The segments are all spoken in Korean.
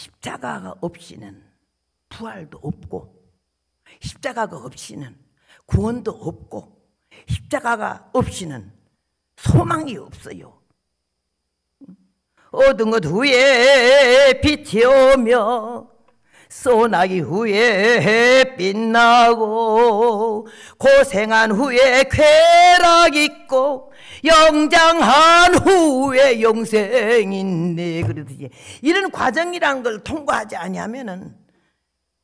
십자가가 없이는 부활도 없고 십자가가 없이는 구원도 없고 십자가가 없이는 소망이 없어요. 얻은 것 후에 빛이 오며 소나기 후에 빛나고 고생한 후에 쾌락 있고 영장한 후에 영생 인네 그러듯이 이런 과정이란 걸 통과하지 않니면은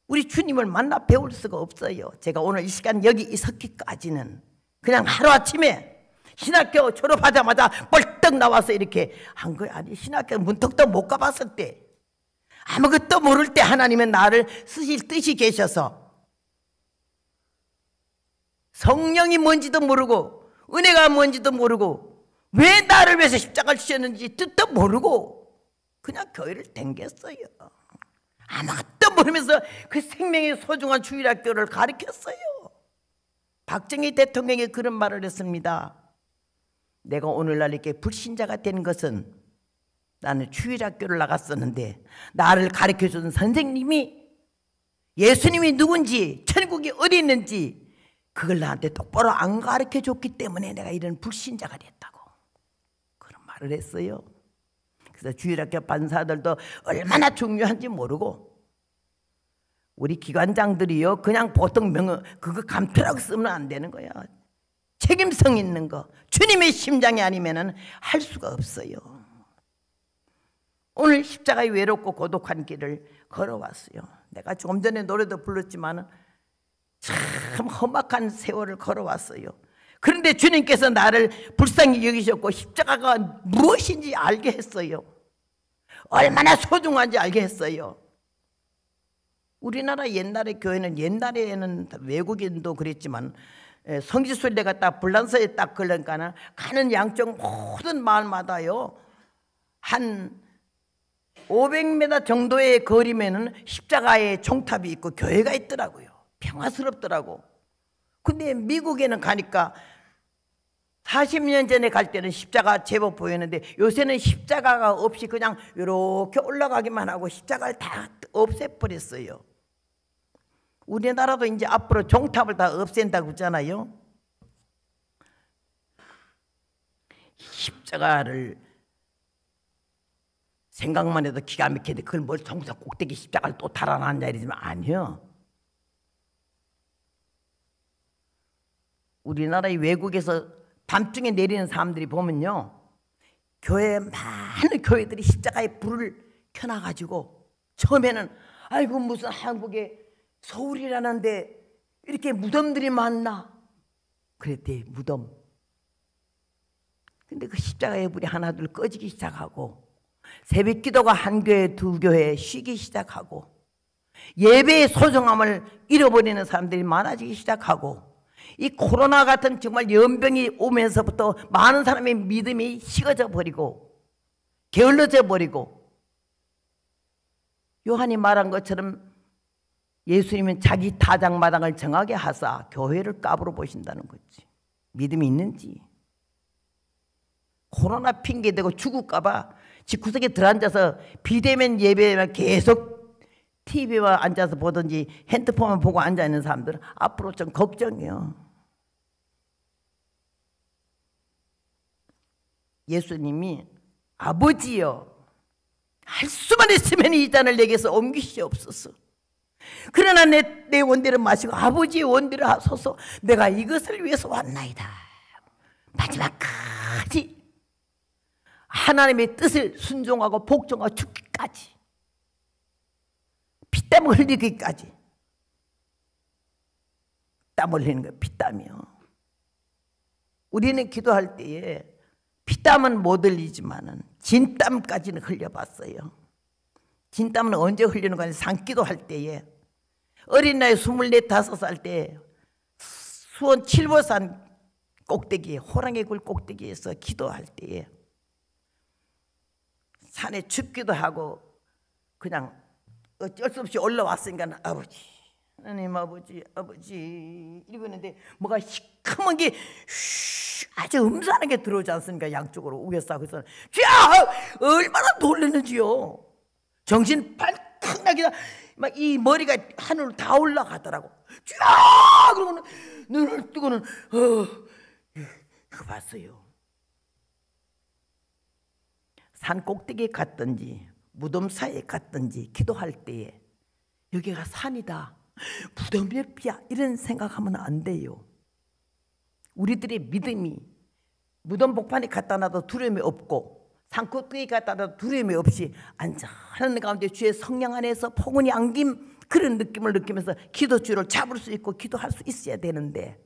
우리 주님을 만나 배울 수가 없어요. 제가 오늘 이 시간 여기 있었기까지는 그냥 하루아침에 신학교 졸업하자마자 벌떡 나와서 이렇게 한 거야. 아니, 신학교 문턱도 못 가봤을 때 아무것도 모를 때 하나님의 나를 쓰실 뜻이 계셔서 성령이 뭔지도 모르고 은혜가 뭔지도 모르고 왜 나를 위해서 십자가를 주셨는지 뜻도 모르고 그냥 교회를 댕겼어요. 아무것도 모르면서 그 생명의 소중한 주일학교를 가르쳤어요. 박정희 대통령이 그런 말을 했습니다. 내가 오늘날 이렇게 불신자가 된 것은 나는 주일학교를 나갔었는데 나를 가르쳐 준 선생님이 예수님이 누군지 천국이 어디 있는지 그걸 나한테 똑바로 안 가르쳐 줬기 때문에 내가 이런 불신자가 됐다고 그런 말을 했어요. 그래서 주일학교 반사들도 얼마나 중요한지 모르고 우리 기관장들이요 그냥 보통 명어 그거 감투라고 쓰면 안 되는 거야. 책임성 있는 거 주님의 심장이 아니면할 수가 없어요. 오늘 십자가의 외롭고 고독한 길을 걸어왔어요. 내가 조금 전에 노래도 불렀지만 참 험악한 세월을 걸어왔어요. 그런데 주님께서 나를 불쌍히 여기셨고 십자가가 무엇인지 알게 했어요. 얼마나 소중한지 알게 했어요. 우리나라 옛날에 교회는 옛날에는 외국인도 그랬지만 예, 성지순례가 딱 불란서에 딱 걸려가는 가는 양쪽 모든 마을마다요 한 500m 정도의 거리면은 십자가의 종탑이 있고 교회가 있더라고요. 평화스럽더라고. 근데 미국에는 가니까 40년 전에 갈 때는 십자가 제법 보였는데 요새는 십자가가 없이 그냥 이렇게 올라가기만 하고 십자가를 다 없애버렸어요. 우리나라도 이제 앞으로 종탑을 다 없앤다고 했잖아요. 십자가를 생각만 해도 기가 막히는데 그걸 뭘 성사 꼭대기 십자가를 또 달아놨냐 이러지만 아니요. 우리나라의 외국에서 밤중에 내리는 사람들이 보면요. 교회 많은 교회들이 십자가에 불을 켜놔 가지고 처음에는 아이고 무슨 한국에 서울이라는데 이렇게 무덤들이 많나 그랬대 무덤 근데 그 십자가의 불이 하나둘 꺼지기 시작하고 새벽 기도가 한 교회, 두 교회 쉬기 시작하고 예배의 소중함을 잃어버리는 사람들이 많아지기 시작하고 이 코로나 같은 정말 연병이 오면서부터 많은 사람의 믿음이 식어져 버리고 게을러져 버리고 요한이 말한 것처럼 예수님은 자기 타장마당을 정하게 하사 교회를 까불어 보신다는 거지. 믿음이 있는지. 코로나 핑계대고 죽을까봐 집구석에 들어앉아서 비대면 예배만 에 계속 TV와 앉아서 보든지 핸드폰만 보고 앉아있는 사람들은 앞으로 좀 걱정이요. 예수님이 아버지요. 할 수만 있으면 이 잔을 내게서 옮기시옵소서. 그러나 내, 내 원대를 마시고 아버지의 원대를 하소서 내가 이것을 위해서 왔나이다. 마지막 그 하나님의 뜻을 순종하고 복종하고 죽기까지 피땀 흘리기까지 땀 흘리는 거예요 피땀이요 우리는 기도할 때에 피땀은 못 흘리지만은 진땀까지는 흘려봤어요 진땀은 언제 흘리는 거냐 산기도 할 때에 어린 나이 24, 네다살때 수원 칠보산 꼭대기에 호랑이굴 꼭대기에서 기도할 때에 산에 춥기도 하고 그냥 어쩔 수 없이 올라왔으니까 아버지 하나님 아버지 아버지 읽었는데 뭐가 시커먼 게 아주 음산한 게 들어오지 않습니까 양쪽으로 우겨싸고 있어 야 얼마나 놀랐는지요 정신 발칵 나게 막이 머리가 하늘로 다 올라가더라고 쫙 그러고는 눈을 뜨고는 어 이거 예, 봤어요 산 꼭대기에 갔든지 무덤 사이에 갔든지 기도할 때에 여기가 산이다. 무덤의 피야 이런 생각하면 안 돼요. 우리들의 믿음이 무덤 복판에 갖다 놔도 두려움이 없고 산꼭대기에 갖다 놔도 두려움이 없이 안전한 가운데 주의 성령 안에서 포근히 안김 그런 느낌을 느끼면서 기도줄을 잡을 수 있고 기도할 수 있어야 되는데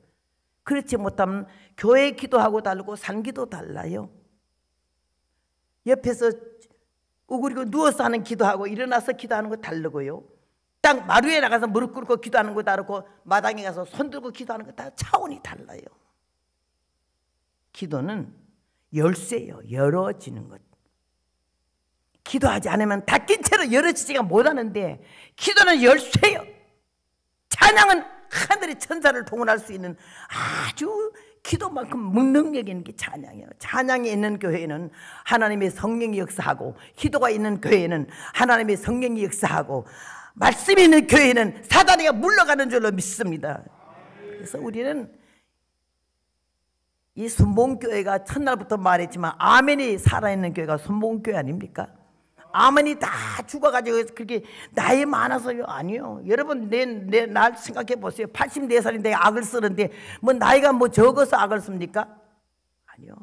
그렇지 못하면 교회 기도하고 다고 산기도 달라요. 옆에서 우그리고 누워서 하는 기도하고 일어나서 기도하는 거 다르고요. 땅 마루에 나가서 무릎 꿇고 기도하는 거 다르고 마당에 가서 손 들고 기도하는 거 다 차원이 달라요. 기도는 열쇠요. 열어지는 것. 기도하지 않으면 닫힌 채로 열어지지가 못하는데 기도는 열쇠요. 찬양은 하늘의 천사를 동원할 수 있는 아주 기도만큼 무능력 있는 게 찬양이에요. 찬양이 있는 교회는 하나님의 성령이 역사하고 기도가 있는 교회는 하나님의 성령이 역사하고 말씀 있는 교회는 사단이 물러가는 줄로 믿습니다. 그래서 우리는 이 순봉교회가 첫날부터 말했지만 아멘이 살아있는 교회가 순봉교회 아닙니까? 아멘이 다 죽어가지고 그렇게 나이 많아서요 아니요 여러분 내날 생각해 보세요 84살인데 악을 쓰는데 뭐 나이가 뭐 적어서 악을 씁니까 아니요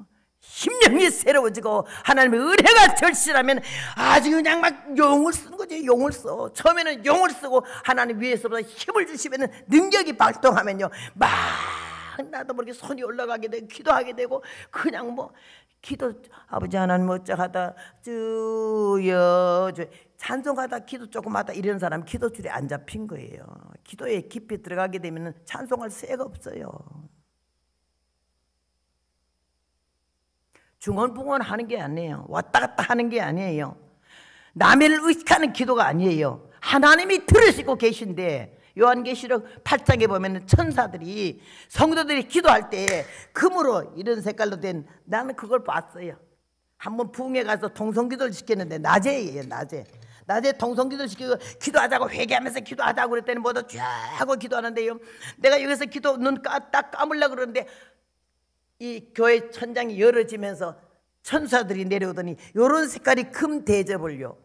심령이 새로워지고 하나님의 은혜가 절실하면 아주 그냥 막 용을 쓰는 거지 용을 써 처음에는 용을 쓰고 하나님 위에서부터 힘을 주시면 능력이 발동하면요 막 나도 모르게 손이 올라가게 되고 기도하게 되고 그냥 뭐 기도 아버지 하나님 어쩌하다 주여 주 찬송하다 기도 조금 하다 이런 사람 기도줄에 안 잡힌 거예요. 기도에 깊이 들어가게 되면 찬송할 새가 없어요. 중원부원 하는 게 아니에요. 왔다 갔다 하는 게 아니에요. 남을 의식하는 기도가 아니에요. 하나님이 들으시고 계신데 요한계시록 8장에 보면 천사들이 성도들이 기도할 때 금으로 이런 색깔로 된 나는 그걸 봤어요. 한번 부흥에 가서 동성기도를 시켰는데 낮에예요 낮에. 낮에 동성기도 시키고 기도하자고 회개하면서 기도하자고 그랬더니 모두 쭉 하고 기도하는데요. 내가 여기서 기도 눈딱 감으려 그러는데 이 교회 천장이 열어지면서 천사들이 내려오더니 요런 색깔이 금 대접을요.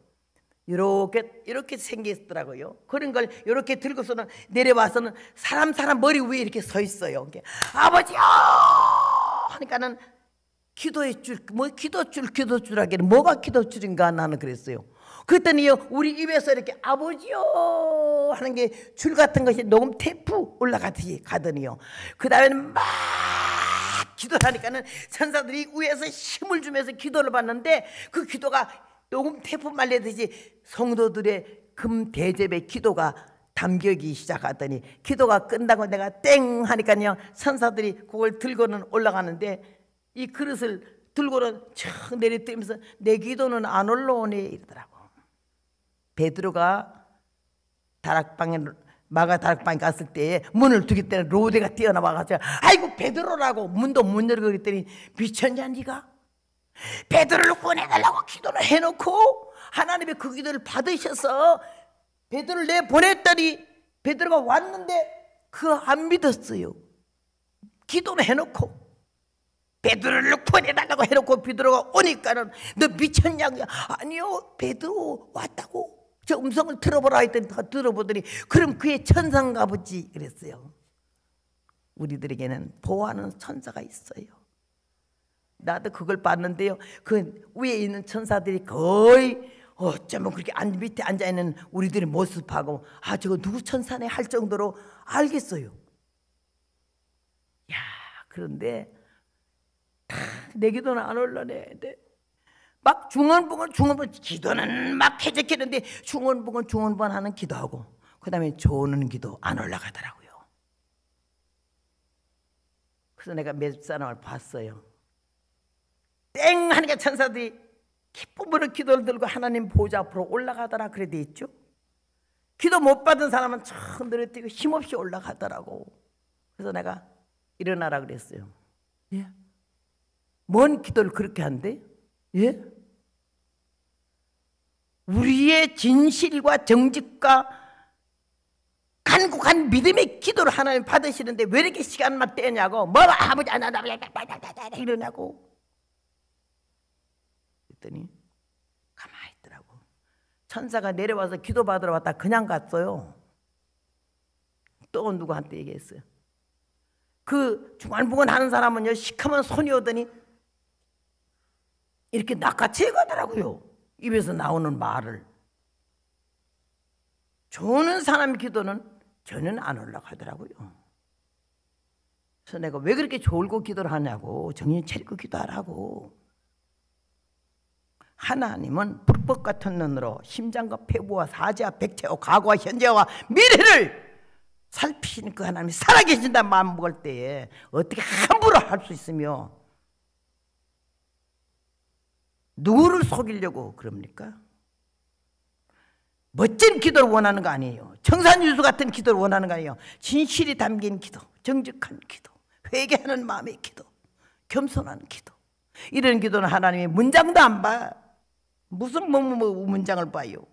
이렇게 이렇게 생겼더라고요. 그런 걸 이렇게 들고서는 내려와서는 사람 사람 머리 위에 이렇게 서 있어요. 그러니 아버지요 하니까는 기도의 줄, 뭐 기도줄, 기도줄하기는 뭐가 기도줄인가 나는 그랬어요. 그랬더니요, 우리 입에서 이렇게 아버지요 하는 게 줄 같은 것이 녹음 테프 올라가듯이 가더니요. 그 다음에는 막 기도하니까는 천사들이 위에서 힘을 주면서 기도를 받는데 그 기도가 요금 태풍만 내듯이 성도들의 금대접의 기도가 담겨기 시작하더니 기도가 끝나고 내가 땡 하니까 그냥 천사들이 그걸 들고는 올라가는데 이 그릇을 들고는 촥 내리뜨면서 내 기도는 안 올라오네 이러더라고 베드로가 다락방에 마가 다락방에 갔을 때 문을 두기 때문에 로데가 뛰어나와가지고 아이고 베드로라고 문도 문 열고 그랬더니 미쳤냐 니가 베드로를 보내달라고 기도를 해놓고 하나님의 그 기도를 받으셔서 베드로를 내 보냈더니 베드로가 왔는데 그 안 믿었어요. 기도를 해놓고 베드로를 보내달라고 해놓고 베드로가 오니까는 너 미쳤냐? 아니요 베드로 왔다고 저 음성을 들어보라 했더니 다 들어보더니 그럼 그의 천상가 보지 그랬어요. 우리들에게는 보호하는 천사가 있어요. 나도 그걸 봤는데요. 그 위에 있는 천사들이 거의 어쩌면 그렇게 안, 밑에 앉아 있는 우리들의 모습하고 아 저거 누구 천사네 할 정도로 알겠어요. 야 그런데 내 기도는 안 올라네. 네. 막중원봉은중원봉 기도는 막 해적했는데 중원봉은중원봉 하는 기도하고 그다음에 조는 기도 안 올라가더라고요. 그래서 내가 몇 사람을 봤어요. 땡 하니까 천사들이 기쁨으로 기도를 들고 하나님 보좌 앞으로 올라가더라 그래 돼 있죠. 기도 못 받은 사람은 참 늘어뜨고 힘없이 올라가더라고. 그래서 내가 일어나라 그랬어요. 예. 뭔 기도를 그렇게 한대? 예? 우리의 진실과 정직과 간곡한 믿음의 기도를 하나님 받으시는데 왜 이렇게 시간만 떼냐고 뭐 아버지 안 하다 이러냐고 그더니 가만히 있더라고. 천사가 내려와서 기도받으러 왔다 그냥 갔어요. 또 누구한테 얘기했어요. 그 중간부근 하는 사람은요 시커먼 손이 오더니 이렇게 낚아채 가더라고요. 입에서 나오는 말을. 좋은 사람 기도는 저는 안 올라가더라고요. 그래서 내가 왜 그렇게 졸고 기도를 하냐고 정신 차리고 기도하라고 하나님은 불법 같은 눈으로 심장과 폐부와 사지와 백체와 과거와 현재와 미래를 살피시는 그 하나님이 살아계신다 마음 먹을 때에 어떻게 함부로 할 수 있으며 누구를 속이려고 그럽니까? 멋진 기도를 원하는 거 아니에요. 청산유수 같은 기도를 원하는 거 아니에요. 진실이 담긴 기도, 정직한 기도, 회개하는 마음의 기도, 겸손한 기도. 이런 기도는 하나님이 문장도 안 봐. 요 무슨 뭐, 뭐, 뭐 문장을 봐요?